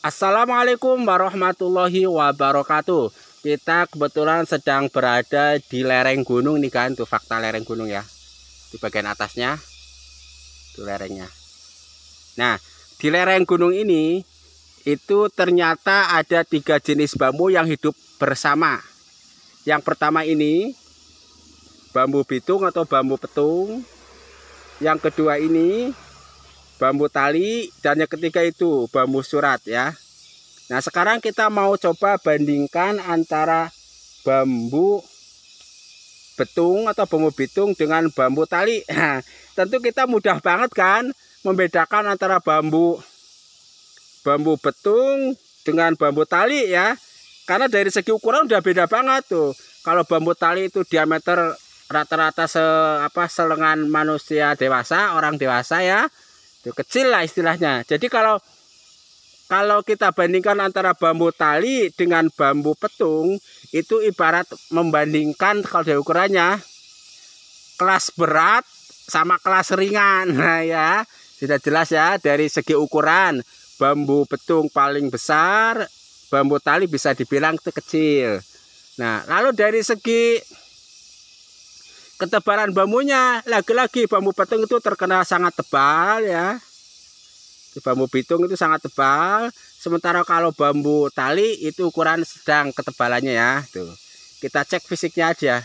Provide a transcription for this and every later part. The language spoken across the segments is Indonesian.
Assalamualaikum warahmatullahi wabarakatuh. Kita kebetulan sedang berada di lereng gunung nih kan, tuh fakta lereng gunung ya. Di bagian atasnya tuh lerengnya. Nah, di lereng gunung ini itu ternyata ada tiga jenis bambu yang hidup bersama. Yang pertama ini bambu bitung atau bambu petung. Yang kedua ini bambu tali dan yang ketiga itu bambu surat ya nah sekarang kita mau coba bandingkan antara bambu betung atau bambu bitung dengan bambu tali nah, tentu kita mudah banget kan membedakan antara bambu bambu betung dengan bambu tali ya karena dari segi ukuran udah beda banget tuh kalau bambu tali itu diameter rata-rata se apa selengan manusia dewasa orang dewasa ya itu kecil lah istilahnya. Jadi kalau kalau kita bandingkan antara bambu tali dengan bambu petung itu ibarat membandingkan kalau dari ukurannya kelas berat sama kelas ringan nah ya sudah jelas ya dari segi ukuran bambu petung paling besar bambu tali bisa dibilang itu kecil nah lalu dari segi ketebalan bambunya lagi-lagi bambu petung itu terkena sangat tebal ya bambu bitung itu sangat tebal sementara kalau bambu tali itu ukuran sedang ketebalannya ya tuh kita cek fisiknya aja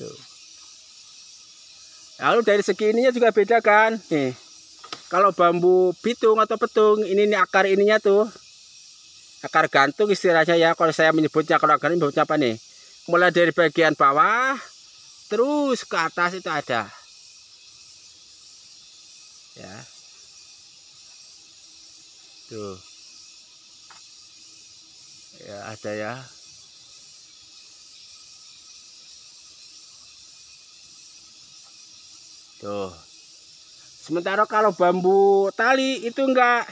tuh lalu dari segi ininya juga beda kan nih kalau bambu bitung atau petung ini, ini akar ininya tuh akar gantung istilahnya ya kalau saya menyebutnya kalau akar ini menyebutnya apa nih mulai dari bagian bawah terus ke atas itu ada ya tuh ya ada ya tuh sementara kalau bambu tali itu enggak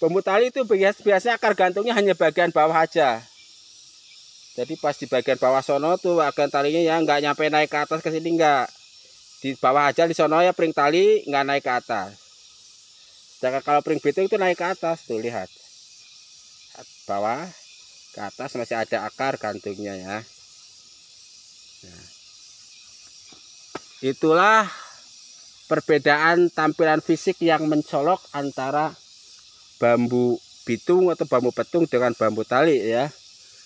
bambu tali itu biasa biasanya akar gantungnya hanya bagian bawah aja jadi pas di bagian bawah sono tuh bagian talinya ya nggak nyampe naik ke atas ke sini nggak di bawah aja di sono ya pring tali nggak naik ke atas Jika kalau pring betung itu naik ke atas tuh lihat bawah ke atas masih ada akar gantungnya ya nah. itulah perbedaan tampilan fisik yang mencolok antara bambu bitung atau bambu petung dengan bambu tali ya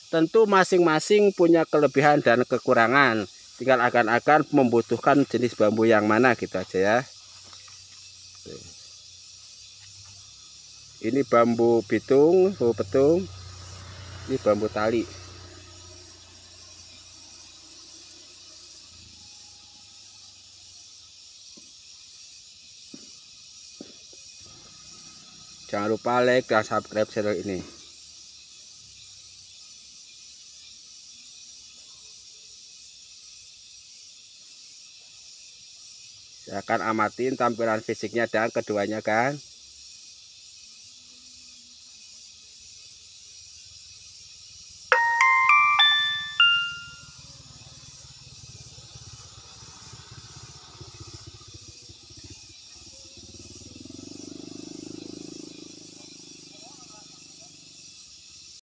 Tentu masing-masing punya kelebihan dan kekurangan. Tinggal akan-akan membutuhkan jenis bambu yang mana gitu aja ya. Ini bambu bitung, bambu petung. Ini bambu tali. Jangan lupa like dan subscribe channel ini. saya akan amatin tampilan fisiknya dan keduanya kan